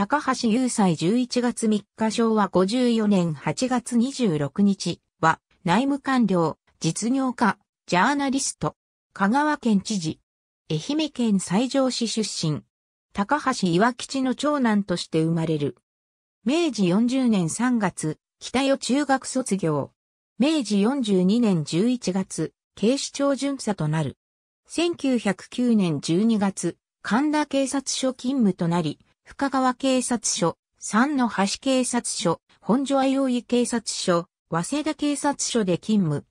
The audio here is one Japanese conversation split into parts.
高橋優斎11月3日昭和54年8月26日は内務官僚、実業家、ジャーナリスト、香川県知事、愛媛県西条市出身、高橋岩吉の長男として生まれる。明治40年3月、北与中学卒業。明治42年11月、警視庁巡査となる。1909年12月、神田警察署勤務となり、深川警察署、三の橋警察署、本所愛生警察署、早稲田警察署で勤務。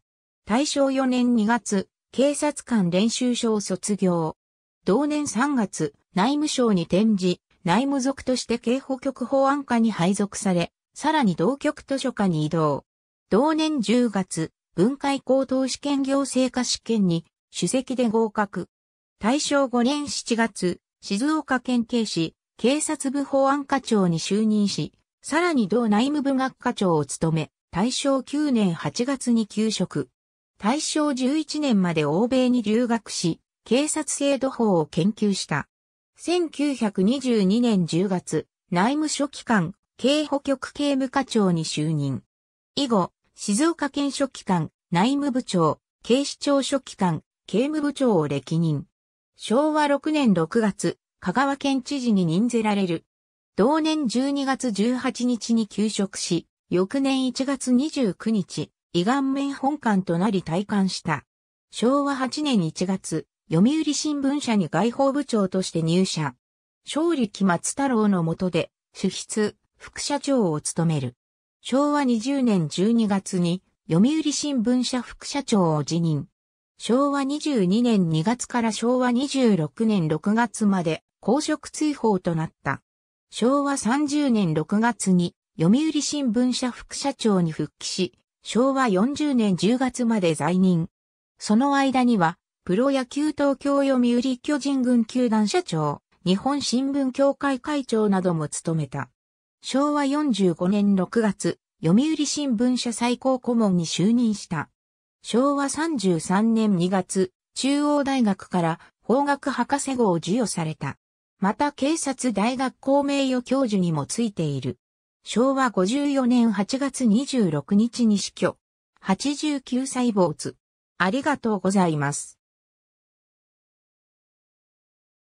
大正4年2月、警察官練習所を卒業。同年3月、内務省に転じ、内務属として刑法局法案課に配属され、さらに同局図書課に移動。同年10月、文海高等試験行政科試験に、主席で合格。大正5年7月、静岡県警視、警察部保安課長に就任し、さらに同内務部学課長を務め、大正9年8月に休職。大正11年まで欧米に留学し、警察制度法を研究した。1922年10月、内務書記官、警保局刑務課長に就任。以後、静岡県書記官、内務部長、警視庁書記官、刑務部長を歴任。昭和6年6月、香川県知事に任ぜられる。同年12月18日に休職し、翌年1月29日、胃顔面本館となり退官した。昭和8年1月、読売新聞社に外報部長として入社。勝利木松太郎の下で、主筆、副社長を務める。昭和20年12月に、読売新聞社副社長を辞任。昭和22年2月から昭和26年6月まで、公職追放となった。昭和30年6月に読売新聞社副社長に復帰し、昭和40年10月まで在任。その間には、プロ野球東京読売巨人軍球団社長、日本新聞協会会長なども務めた。昭和45年6月、読売新聞社最高顧問に就任した。昭和33年2月、中央大学から法学博士号を授与された。また警察大学校名誉教授にもついている。昭和54年8月26日に死去。89歳坊主。ありがとうございます。